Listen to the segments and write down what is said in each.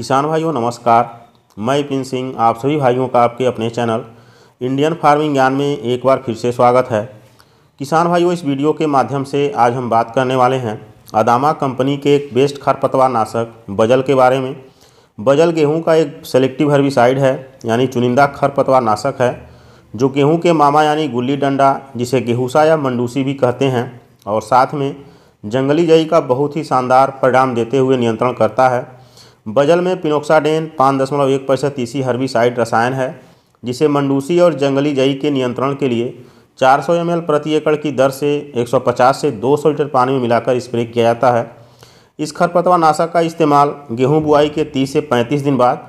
किसान भाइयों नमस्कार मैं पिन सिंह आप सभी भाइयों का आपके अपने चैनल इंडियन फार्मिंग ज्ञान में एक बार फिर से स्वागत है किसान भाइयों इस वीडियो के माध्यम से आज हम बात करने वाले हैं अदामा कंपनी के एक बेस्ट खरपतवार नाशक बजल के बारे में बजल गेहूं का एक सेलेक्टिव हर्बिसाइड है यानी चुनिंदा खरपतवार नाशक है जो गेहूँ के मामा यानी गुल्ली डंडा जिसे गेहूसा या मंडूसी भी कहते हैं और साथ में जंगली जई का बहुत ही शानदार परिणाम देते हुए नियंत्रण करता है बजल में पिनोक्साडेन पाँच दशमलव एक प्रतिशत तीसी हर्बिसाइड रसायन है जिसे मंडूसी और जंगली जई के नियंत्रण के लिए 400 सौ प्रति एकड़ की दर से 150 से 200 लीटर पानी में मिलाकर स्प्रे किया जाता है इस खरपतवार नाशक का इस्तेमाल गेहूं बुआई के 30 से 35 दिन बाद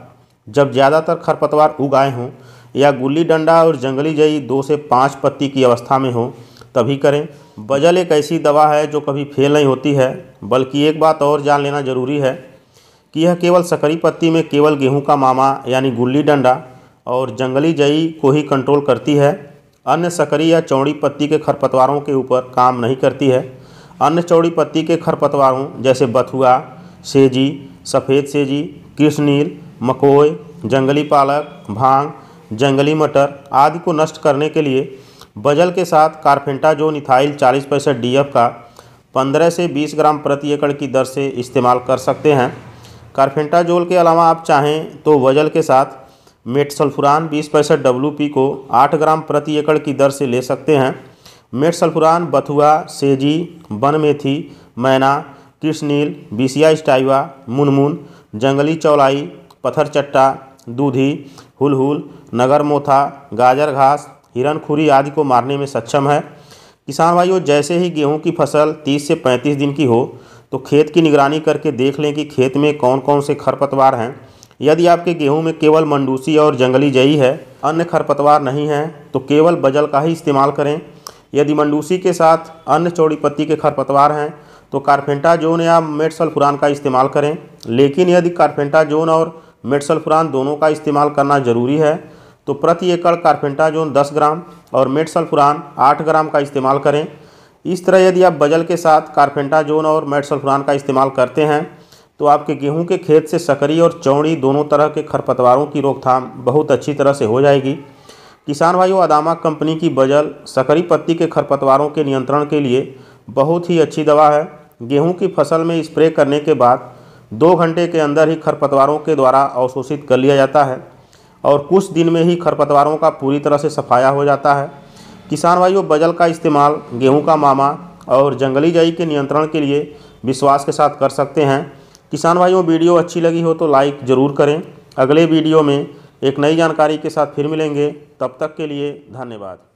जब ज़्यादातर खरपतवार उग आए हों या गुल्ली डंडा और जंगली जई दो से पाँच पत्ती की अवस्था में हो तभी करें बजल एक ऐसी दवा है जो कभी फेल नहीं होती है बल्कि एक बात और जान लेना जरूरी है कि यह केवल सकरी पत्ती में केवल गेहूं का मामा यानी गुल्ली डंडा और जंगली जई को ही कंट्रोल करती है अन्य सकरी या चौड़ी पत्ती के खरपतवारों के ऊपर काम नहीं करती है अन्य चौड़ी पत्ती के खरपतवारों जैसे बथुआ सेजी सफ़ेद सेजी कृष्णनील मकोय जंगली पालक भांग जंगली मटर आदि को नष्ट करने के लिए बजल के साथ जो निथाइल चालीस पैंसठ डी का 15 से 20 ग्राम प्रति एकड़ की दर से इस्तेमाल कर सकते हैं कार्फेंटाजोल के अलावा आप चाहें तो वजल के साथ मेटसल्फुरान बीस पैंसठ डब्लू को आठ ग्राम प्रति एकड़ की दर से ले सकते हैं मेटसल्फुरान बथुआ सेजी बन मेथी मैना कृष्णील बीसिया स्टाइवा मुनमुन जंगली चौलाई पत्थर चट्टा दूधी हुलहुल नगर मोथा गाजर घास हिरनखुरी आदि को मारने में सक्षम है किसान भाइयों जैसे ही गेहूं की फसल 30 से 35 दिन की हो तो खेत की निगरानी करके देख लें कि खेत में कौन कौन से खरपतवार हैं यदि आपके गेहूं में केवल मंडूसी और जंगली जई है अन्य खरपतवार नहीं है तो केवल बजल का ही इस्तेमाल करें यदि मंडूसी के साथ अन्य चौड़ी पत्ती के खरपतवार हैं तो जोन या फुरान का इस्तेमाल करें लेकिन यदि जोन और फुरान दोनों का इस्तेमाल करना ज़रूरी है तो प्रति एकड़ जोन दस ग्राम और फुरान आठ ग्राम का इस्तेमाल करें इस तरह यदि आप बजल के साथ जोन और मेट सल्फुरान का इस्तेमाल करते हैं तो आपके गेहूं के खेत से सकरी और चौड़ी दोनों तरह के खरपतवारों की रोकथाम बहुत अच्छी तरह से हो जाएगी किसान भाइयों अदामा कंपनी की बजल सकरी पत्ती के खरपतवारों के नियंत्रण के लिए बहुत ही अच्छी दवा है गेहूं की फसल में स्प्रे करने के बाद दो घंटे के अंदर ही खरपतवारों के द्वारा अवशोषित कर लिया जाता है और कुछ दिन में ही खरपतवारों का पूरी तरह से सफाया हो जाता है किसान भाइयों बजल का इस्तेमाल गेहूं का मामा और जंगली जाई के नियंत्रण के लिए विश्वास के साथ कर सकते हैं किसान भाइयों वीडियो अच्छी लगी हो तो लाइक ज़रूर करें अगले वीडियो में एक नई जानकारी के साथ फिर मिलेंगे तब तक के लिए धन्यवाद